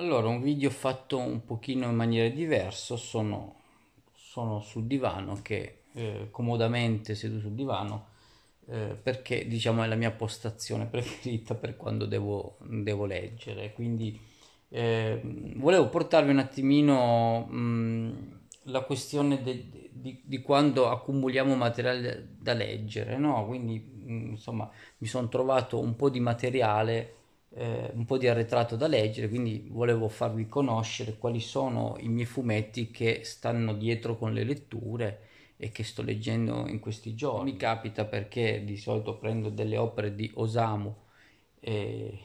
Allora, un video fatto un pochino in maniera diversa, sono, sono sul divano che eh, comodamente seduto sul divano eh, perché diciamo è la mia postazione preferita per quando devo, devo leggere, quindi eh, volevo portarvi un attimino mh, mm, la questione de, di, di, quando accumuliamo materiale da leggere, no? Quindi mh, mm, insomma mi sono trovato un po' di materiale eh, un po' di arretrato da leggere, quindi volevo farvi conoscere quali sono i miei fumetti che stanno dietro con le letture e che sto leggendo in questi giorni. Mi capita perché di solito prendo delle opere di Osamu eh,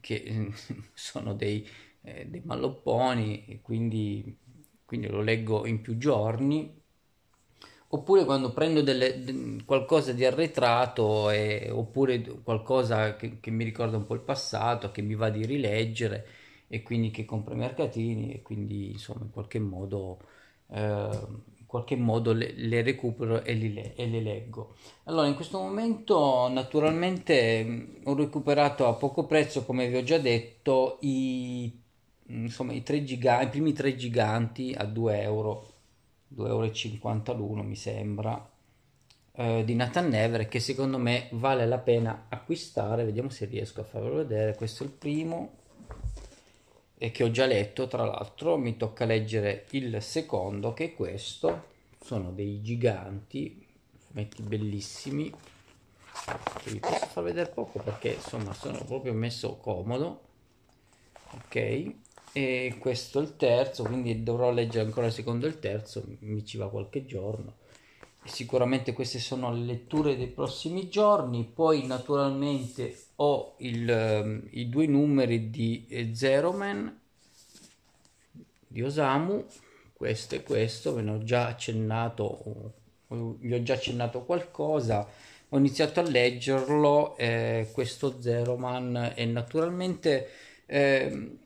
che sono dei, eh, dei mallopponi e quindi, quindi lo leggo in più giorni oppure quando prendo delle, qualcosa di arretrato e, oppure qualcosa che, che, mi ricorda un po' il passato, che mi va di rileggere e quindi che compro i mercatini e quindi insomma in qualche modo, eh, in qualche modo le, le, recupero e, li, e le leggo. Allora in questo momento naturalmente ho recuperato a poco prezzo come vi ho già detto i, insomma, i, giga- i primi tre giganti a 2 euro 2,50 l'uno mi sembra, eh, di Nathan Never che secondo me vale la pena acquistare, vediamo se riesco a farvelo vedere, questo è il primo e che ho già letto tra l'altro, mi tocca leggere il secondo che è questo, sono dei giganti, fumetti bellissimi, che vi posso far vedere poco perché insomma sono proprio messo comodo, ok? e questo è il terzo, quindi dovrò leggere ancora il secondo e il terzo, mi ci va qualche giorno. E sicuramente queste sono le letture dei prossimi giorni, poi naturalmente ho il, ehm, i due numeri di eh, Zero Man di Osamu, questo e questo, ve ne ho già accennato, vi ho già accennato qualcosa, ho iniziato a leggerlo, eh, questo Zero Man e naturalmente... Eh,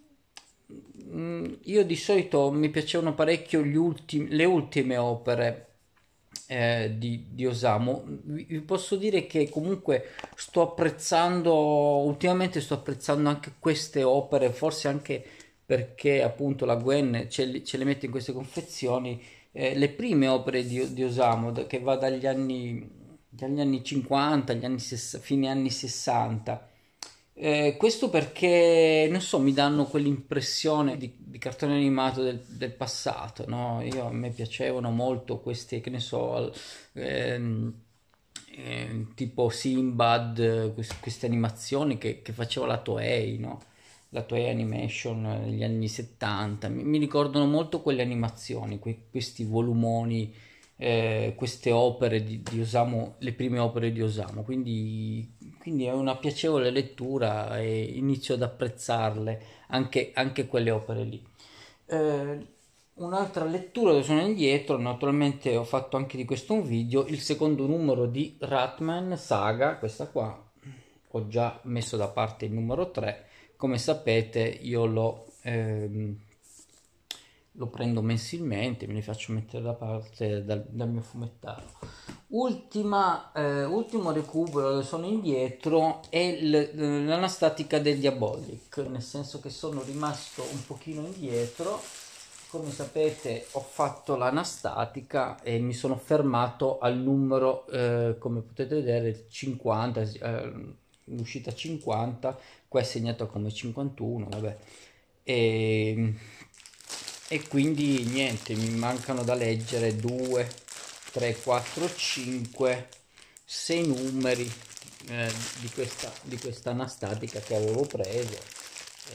Mm, io di solito mi piacevano parecchio ultimi, le ultime opere eh, di, di, Osamu. Vi posso dire che comunque sto apprezzando, ultimamente sto apprezzando anche queste opere, forse anche perché appunto la Gwen ce, ce le mette in queste confezioni, eh, le prime opere di, di Osamu, che va dagli anni, dagli anni 50, agli anni, fine anni 60 eh, questo perché, non so, mi danno quell'impressione di, di cartone animato del, del passato, no? Io, a me piacevano molto questi, che ne so, ehm, ehm, tipo Simbad, quest, queste animazioni che, che, faceva la Toei, no? La Toei Animation eh, negli anni 70, mi, mi ricordano molto quelle animazioni, que, questi volumoni, eh, queste opere di, di Osamu, le prime opere di Osamu, quindi quindi è una piacevole lettura e inizio ad apprezzarle anche, anche quelle opere lì. Eh, un'altra lettura dove sono indietro, naturalmente ho fatto anche di questo un video, il secondo numero di Ratman Saga, questa qua, ho già messo da parte il numero 3, come sapete io l'ho ehm, lo prendo mensilmente, me li faccio mettere da parte dal, dal mio fumettaro. Ultima, eh, ultimo recupero sono indietro è eh, l'anastatica del Diabolic, nel senso che sono rimasto un pochino indietro. Come sapete ho fatto l'anastatica e mi sono fermato al numero, eh, come potete vedere, 50, eh, l'uscita 50, qua è segnato come 51, vabbè. E ehm, e quindi niente mi mancano da leggere 2 3 4 5 6 numeri eh, di questa di questa anastatica che avevo preso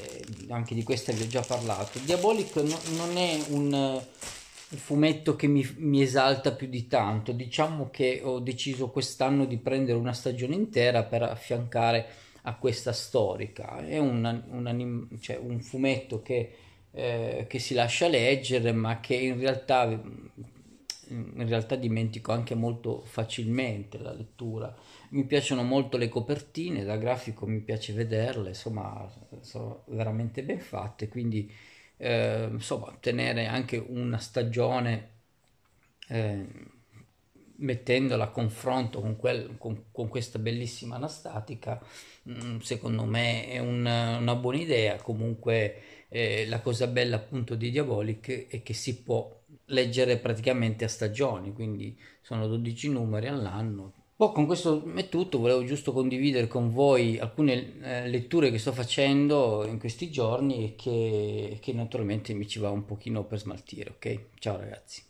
eh, anche di questa vi ho già parlato diabolico no, non è un, un fumetto che mi, mi, esalta più di tanto diciamo che ho deciso quest'anno di prendere una stagione intera per affiancare a questa storica è un, un, anim, cioè un fumetto che eh, che si lascia leggere ma che in realtà, in realtà dimentico anche molto facilmente la lettura. Mi piacciono molto le copertine, da grafico mi piace vederle, insomma sono veramente ben fatte, quindi eh, insomma tenere anche una stagione... Eh, mettendola a confronto con, quel, con, con questa bellissima anastatica, mm, secondo me è un, una buona idea. Comunque eh, la cosa bella appunto di Diabolic è che si può leggere praticamente a stagioni, quindi sono 12 numeri all'anno. Poi boh, con questo è tutto, volevo giusto condividere con voi alcune eh, letture che sto facendo in questi giorni e che, che naturalmente mi ci va un pochino per smaltire, ok? Ciao ragazzi.